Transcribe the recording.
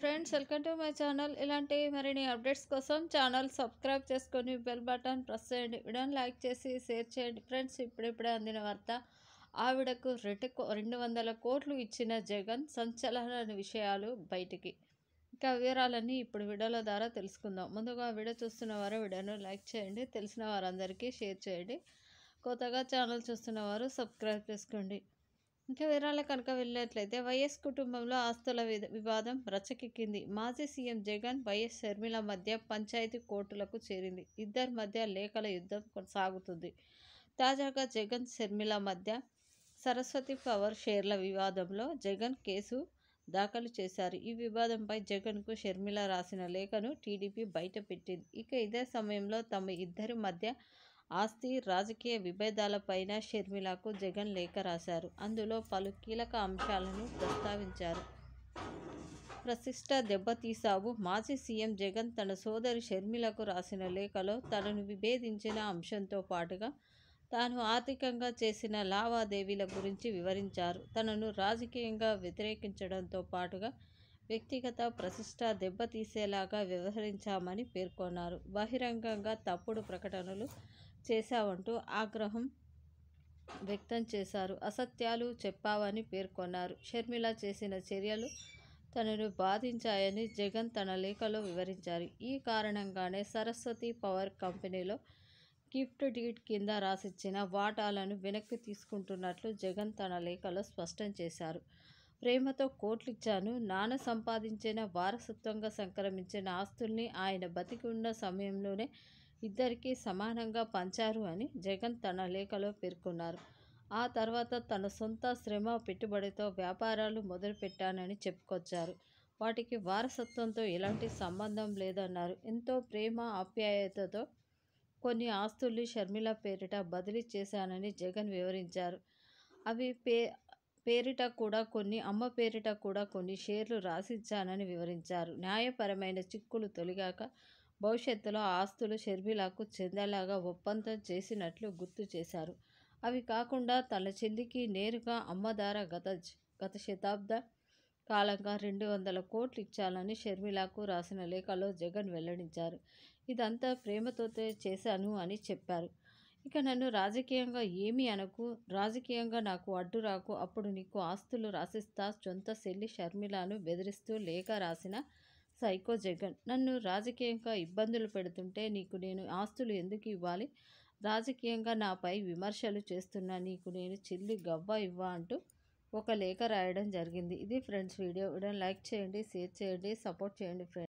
friends welcome to my channel ఇలాంటి మరిన్ని updates కోసం ఛానల్ సబ్స్క్రైబ్ చేసుకొని బెల్ బటన్ ప్రెస్ చేయండి వీడియోని లైక్ చేసి షేర్ చేయండి ఫ్రెండ్స్ ఇప్పుడిప్పుడే అందిన వార్త ఆవిడకు రెండు రెండు వందల కోట్లు ఇచ్చిన జగన్ సంచలన విషయాలు బయటికి ఇంకా వివరాలన్నీ ఇప్పుడు వీడియోల ద్వారా తెలుసుకుందాం ముందుగా వీడియో చూస్తున్న వారు వీడియోను లైక్ చేయండి తెలిసిన వారందరికీ షేర్ చేయండి కొత్తగా ఛానల్ చూస్తున్న వారు సబ్స్క్రైబ్ చేసుకోండి ఇంకా వివరాల కనుక వెళ్ళినట్లయితే వైఎస్ కుటుంబంలో ఆస్తుల వివాదం రచ్చకెక్కింది మాజీ సీఎం జగన్ వైఎస్ షర్మిల మధ్య పంచాయతీ కోర్టులకు చేరింది ఇద్దరి మధ్య లేఖల యుద్ధం కొనసాగుతుంది తాజాగా జగన్ షర్మిల మధ్య సరస్వతి పవర్ షేర్ల వివాదంలో జగన్ కేసు దాఖలు చేశారు ఈ వివాదంపై జగన్కు షర్మిల రాసిన లేఖను టీడీపీ బయటపెట్టింది ఇక ఇదే సమయంలో తమ ఇద్దరి మధ్య ఆస్తి రాజకీయ విభేదాలపైన షర్మిలకు జగన్ లేఖ రాశారు అందులో పలు కీలక అంశాలను ప్రస్తావించారు ప్రశిష్ట దెబ్బతీసావు మాజీ సీఎం జగన్ తన సోదరి షర్మిలకు రాసిన లేఖలో తనను విభేదించిన అంశంతో పాటుగా తాను ఆర్థికంగా చేసిన లావాదేవీల గురించి వివరించారు తనను రాజకీయంగా వ్యతిరేకించడంతో పాటుగా వ్యక్తిగత ప్రశిష్ట దెబ్బతీసేలాగా వ్యవహరించామని పేర్కొన్నారు బహిరంగంగా తప్పుడు ప్రకటనలు చేశావంటూ ఆగ్రహం వ్యక్తం చేశారు అసత్యాలు చెప్పావని పేర్కొన్నారు షర్మిల చేసిన చర్యలు తనను బాధించాయని జగన్ తన లేఖలో వివరించారు ఈ కారణంగానే సరస్వతి పవర్ కంపెనీలో గిఫ్ట్ డీట్ కింద రాసిచ్చిన వాటాలను వెనక్కి తీసుకుంటున్నట్లు జగన్ తన లేఖలో స్పష్టం చేశారు ప్రేమతో కోట్లిచ్చాను నాన్న సంపాదించిన వారసత్వంగా సంక్రమించిన ఆస్తుల్ని ఆయన బతికి ఉన్న సమయంలోనే ఇద్దరికీ సమానంగా పంచారు అని జగన్ తన లేఖలో పేర్కొన్నారు ఆ తర్వాత తన సొంత శ్రమ పెట్టుబడితో వ్యాపారాలు మొదలుపెట్టానని చెప్పుకొచ్చారు వాటికి వారసత్వంతో ఎలాంటి సంబంధం లేదన్నారు ఎంతో ప్రేమ ఆప్యాయతతో కొన్ని ఆస్తుల్ని షర్మిల పేరిట బదిలీ చేశానని జగన్ వివరించారు అవి పే పేరిట కూడా కొన్ని అమ్మ పేరిట కూడా కొన్ని షేర్లు రాసిచ్చానని వివరించారు న్యాయపరమైన చిక్కులు తొలిగాక భవిష్యత్తులో ఆస్తులు షర్మిలకు చెందేలాగా ఒప్పందం చేసినట్లు గుర్తు చేశారు అవి కాకుండా తన చెల్లికి నేరుగా అమ్మదార గత గత శతాబ్ద కాలంగా రెండు వందల కోట్లు ఇచ్చాలని షర్మిలకు రాసిన లేఖలో జగన్ వెల్లడించారు ఇదంతా ప్రేమతో చేశాను అని చెప్పారు ఇక నన్ను రాజకీయంగా ఏమీ అనకు రాజకీయంగా నాకు అడ్డు రాకు అప్పుడు నీకు ఆస్తులు రాసిస్తా సొంత శెల్లి షర్మిలను బెదిరిస్తూ లేఖ రాసిన సైకో జగన్ నన్ను రాజకీయంగా ఇబ్బందులు పెడుతుంటే నీకు నేను ఆస్తులు ఎందుకు ఇవ్వాలి రాజకీయంగా నాపై విమర్శలు చేస్తున్న నీకు నేను చిల్లి గవ్వ ఇవ్వ అంటూ ఒక లేఖ రాయడం జరిగింది ఇది ఫ్రెండ్స్ వీడియో వీడియో లైక్ చేయండి షేర్ చేయండి సపోర్ట్ చేయండి ఫ్రెండ్స్